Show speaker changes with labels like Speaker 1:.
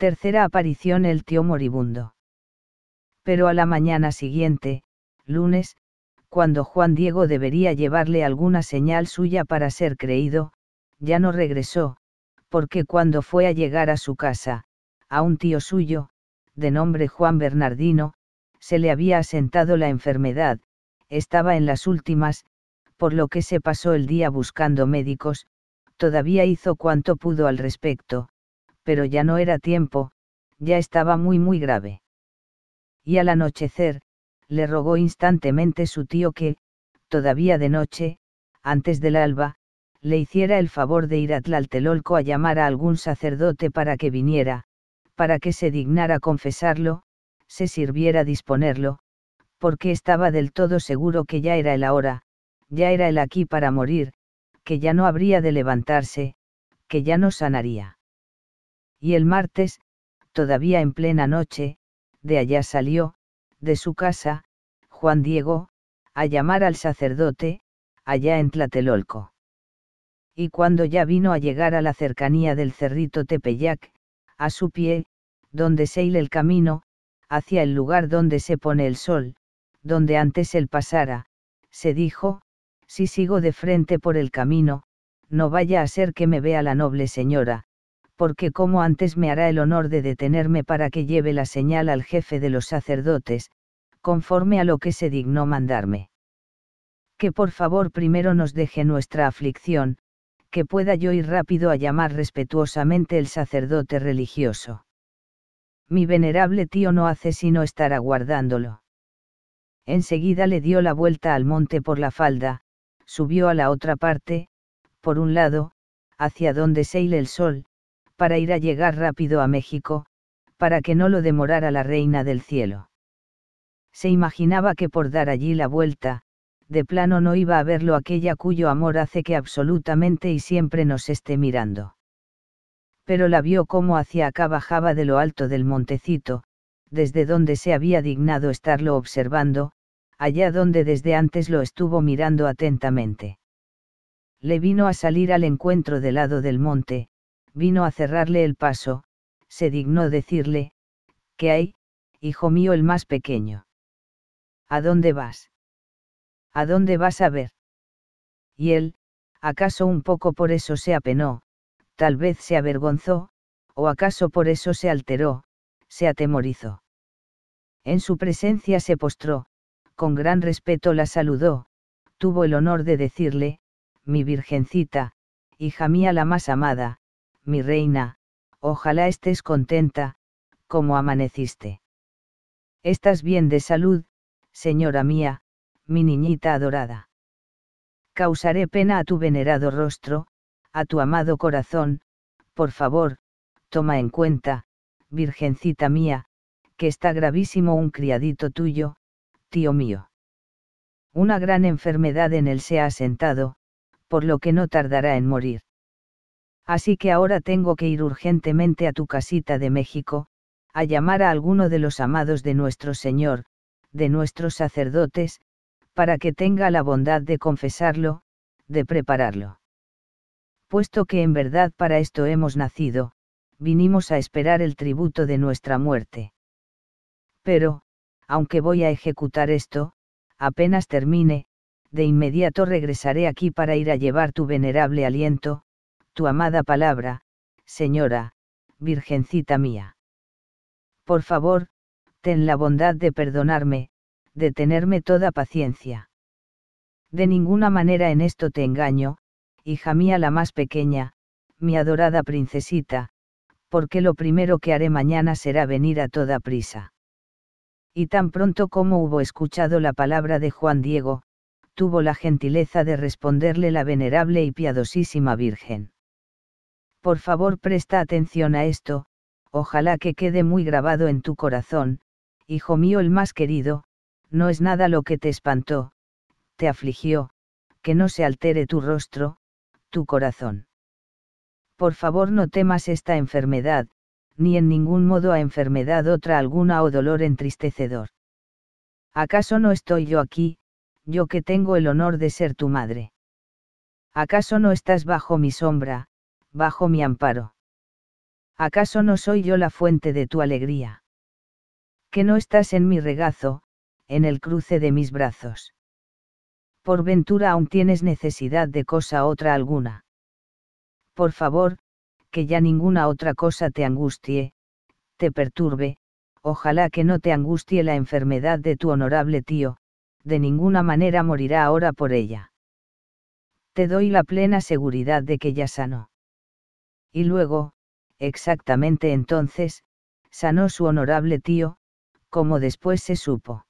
Speaker 1: Tercera aparición el tío moribundo. Pero a la mañana siguiente, lunes, cuando Juan Diego debería llevarle alguna señal suya para ser creído, ya no regresó, porque cuando fue a llegar a su casa, a un tío suyo, de nombre Juan Bernardino, se le había asentado la enfermedad, estaba en las últimas, por lo que se pasó el día buscando médicos, todavía hizo cuanto pudo al respecto, pero ya no era tiempo, ya estaba muy muy grave. Y al anochecer, le rogó instantemente su tío que, todavía de noche, antes del alba, le hiciera el favor de ir a Tlaltelolco a llamar a algún sacerdote para que viniera, para que se dignara confesarlo, se sirviera disponerlo, porque estaba del todo seguro que ya era el ahora, ya era el aquí para morir, que ya no habría de levantarse, que ya no sanaría y el martes, todavía en plena noche, de allá salió, de su casa, Juan Diego, a llamar al sacerdote, allá en Tlatelolco. Y cuando ya vino a llegar a la cercanía del cerrito Tepeyac, a su pie, donde se hila el camino, hacia el lugar donde se pone el sol, donde antes él pasara, se dijo, si sigo de frente por el camino, no vaya a ser que me vea la noble señora, porque como antes me hará el honor de detenerme para que lleve la señal al jefe de los sacerdotes, conforme a lo que se dignó mandarme. Que por favor primero nos deje nuestra aflicción, que pueda yo ir rápido a llamar respetuosamente el sacerdote religioso. Mi venerable tío no hace sino estar aguardándolo. Enseguida le dio la vuelta al monte por la falda, subió a la otra parte, por un lado, hacia donde se hila el sol, para ir a llegar rápido a México, para que no lo demorara la reina del cielo. Se imaginaba que por dar allí la vuelta, de plano no iba a verlo aquella cuyo amor hace que absolutamente y siempre nos esté mirando. Pero la vio como hacia acá bajaba de lo alto del montecito, desde donde se había dignado estarlo observando, allá donde desde antes lo estuvo mirando atentamente. Le vino a salir al encuentro del lado del monte, vino a cerrarle el paso, se dignó decirle, ¿qué hay, hijo mío el más pequeño? ¿A dónde vas? ¿A dónde vas a ver? Y él, acaso un poco por eso se apenó, tal vez se avergonzó, o acaso por eso se alteró, se atemorizó. En su presencia se postró, con gran respeto la saludó, tuvo el honor de decirle, mi virgencita, hija mía la más amada, mi reina, ojalá estés contenta, como amaneciste. Estás bien de salud, señora mía, mi niñita adorada. Causaré pena a tu venerado rostro, a tu amado corazón, por favor, toma en cuenta, virgencita mía, que está gravísimo un criadito tuyo, tío mío. Una gran enfermedad en él se ha asentado, por lo que no tardará en morir así que ahora tengo que ir urgentemente a tu casita de México, a llamar a alguno de los amados de nuestro Señor, de nuestros sacerdotes, para que tenga la bondad de confesarlo, de prepararlo. Puesto que en verdad para esto hemos nacido, vinimos a esperar el tributo de nuestra muerte. Pero, aunque voy a ejecutar esto, apenas termine, de inmediato regresaré aquí para ir a llevar tu venerable aliento, tu amada palabra, Señora, Virgencita mía. Por favor, ten la bondad de perdonarme, de tenerme toda paciencia. De ninguna manera en esto te engaño, hija mía la más pequeña, mi adorada princesita, porque lo primero que haré mañana será venir a toda prisa. Y tan pronto como hubo escuchado la palabra de Juan Diego, tuvo la gentileza de responderle la venerable y piadosísima Virgen. Por favor presta atención a esto, ojalá que quede muy grabado en tu corazón, hijo mío el más querido, no es nada lo que te espantó, te afligió, que no se altere tu rostro, tu corazón. Por favor no temas esta enfermedad, ni en ningún modo a enfermedad otra alguna o dolor entristecedor. ¿Acaso no estoy yo aquí, yo que tengo el honor de ser tu madre? ¿Acaso no estás bajo mi sombra, bajo mi amparo. ¿Acaso no soy yo la fuente de tu alegría? Que no estás en mi regazo, en el cruce de mis brazos. Por ventura aún tienes necesidad de cosa otra alguna. Por favor, que ya ninguna otra cosa te angustie, te perturbe, ojalá que no te angustie la enfermedad de tu honorable tío, de ninguna manera morirá ahora por ella. Te doy la plena seguridad de que ya sano. Y luego, exactamente entonces, sanó su honorable tío, como después se supo.